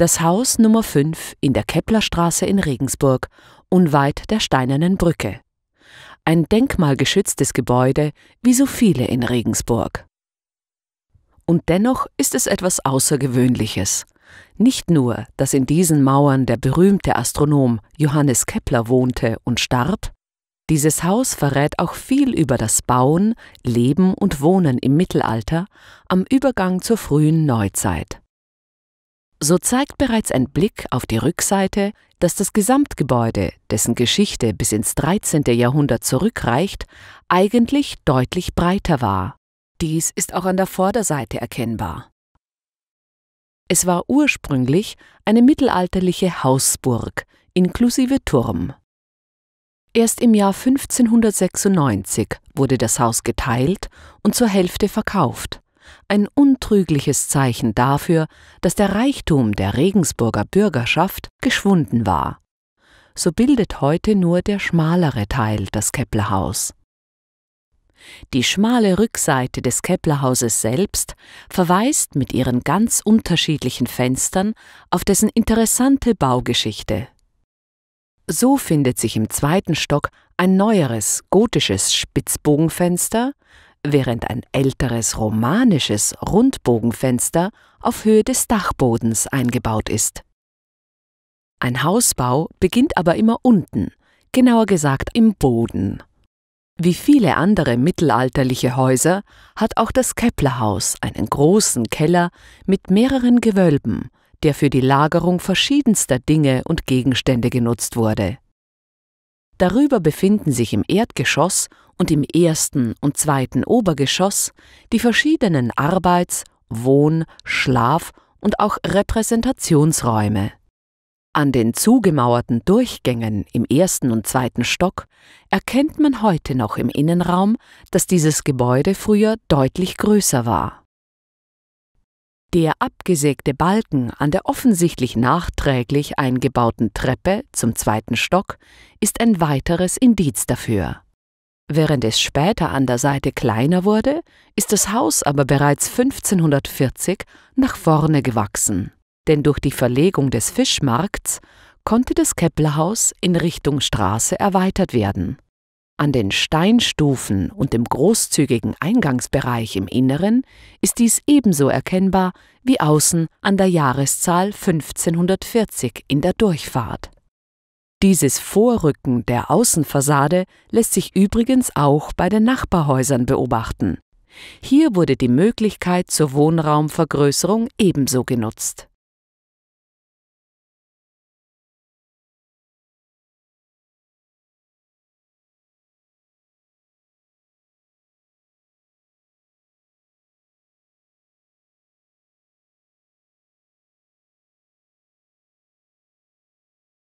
das Haus Nummer 5 in der Keplerstraße in Regensburg, unweit der Steinernen Brücke. Ein denkmalgeschütztes Gebäude, wie so viele in Regensburg. Und dennoch ist es etwas Außergewöhnliches. Nicht nur, dass in diesen Mauern der berühmte Astronom Johannes Kepler wohnte und starb, dieses Haus verrät auch viel über das Bauen, Leben und Wohnen im Mittelalter am Übergang zur frühen Neuzeit. So zeigt bereits ein Blick auf die Rückseite, dass das Gesamtgebäude, dessen Geschichte bis ins 13. Jahrhundert zurückreicht, eigentlich deutlich breiter war. Dies ist auch an der Vorderseite erkennbar. Es war ursprünglich eine mittelalterliche Hausburg inklusive Turm. Erst im Jahr 1596 wurde das Haus geteilt und zur Hälfte verkauft ein untrügliches Zeichen dafür, dass der Reichtum der Regensburger Bürgerschaft geschwunden war. So bildet heute nur der schmalere Teil das Keplerhaus. Die schmale Rückseite des Keplerhauses selbst verweist mit ihren ganz unterschiedlichen Fenstern auf dessen interessante Baugeschichte. So findet sich im zweiten Stock ein neueres gotisches Spitzbogenfenster, während ein älteres romanisches Rundbogenfenster auf Höhe des Dachbodens eingebaut ist. Ein Hausbau beginnt aber immer unten, genauer gesagt im Boden. Wie viele andere mittelalterliche Häuser hat auch das Keplerhaus einen großen Keller mit mehreren Gewölben, der für die Lagerung verschiedenster Dinge und Gegenstände genutzt wurde. Darüber befinden sich im Erdgeschoss und im ersten und zweiten Obergeschoss die verschiedenen Arbeits-, Wohn-, Schlaf- und auch Repräsentationsräume. An den zugemauerten Durchgängen im ersten und zweiten Stock erkennt man heute noch im Innenraum, dass dieses Gebäude früher deutlich größer war. Der abgesägte Balken an der offensichtlich nachträglich eingebauten Treppe zum zweiten Stock ist ein weiteres Indiz dafür. Während es später an der Seite kleiner wurde, ist das Haus aber bereits 1540 nach vorne gewachsen, denn durch die Verlegung des Fischmarkts konnte das Keplerhaus in Richtung Straße erweitert werden an den Steinstufen und dem großzügigen Eingangsbereich im Inneren ist dies ebenso erkennbar wie außen an der Jahreszahl 1540 in der Durchfahrt. Dieses Vorrücken der Außenfassade lässt sich übrigens auch bei den Nachbarhäusern beobachten. Hier wurde die Möglichkeit zur Wohnraumvergrößerung ebenso genutzt.